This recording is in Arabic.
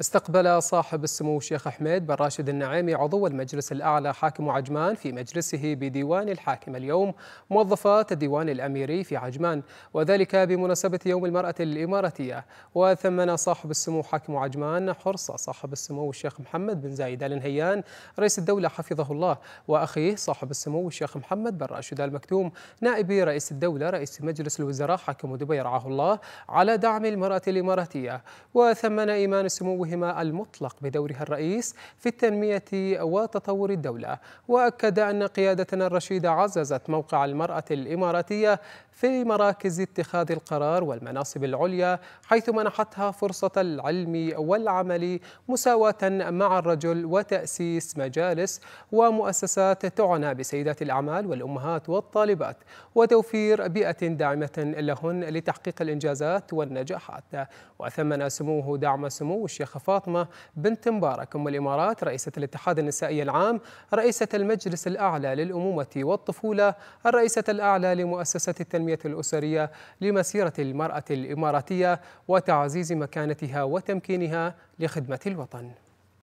استقبل صاحب السمو الشيخ أحمد بن راشد النعيمي عضو المجلس الأعلى حاكم عجمان في مجلسه بديوان الحاكم اليوم موظفات الديوان الأميري في عجمان وذلك بمناسبة يوم المرأة الإماراتية وثمن صاحب السمو حاكم عجمان حرص صاحب السمو الشيخ محمد بن زايد آل نهيان رئيس الدولة حفظه الله وأخيه صاحب السمو الشيخ محمد بن راشد آل مكتوم نائب رئيس الدولة رئيس مجلس الوزراء حاكم دبي رعاه الله على دعم المرأة الإماراتية وثمن إيمان سموه دورهما المطلق بدورها الرئيس في التنمية وتطور الدولة وأكد أن قيادتنا الرشيدة عززت موقع المرأة الإماراتية في مراكز اتخاذ القرار والمناصب العليا حيث منحتها فرصة العلم والعمل مساواة مع الرجل وتأسيس مجالس ومؤسسات تعنى بسيدات الأعمال والأمهات والطالبات وتوفير بيئة داعمة لهن لتحقيق الإنجازات والنجاحات وثمن سموه دعم سمو الشيخ فاطمة بنت مبارك أم الإمارات رئيسة الاتحاد النسائي العام رئيسة المجلس الأعلى للأمومة والطفولة الرئيسة الأعلى لمؤسسة التنمية الأسرية لمسيرة المرأة الإماراتية وتعزيز مكانتها وتمكينها لخدمة الوطن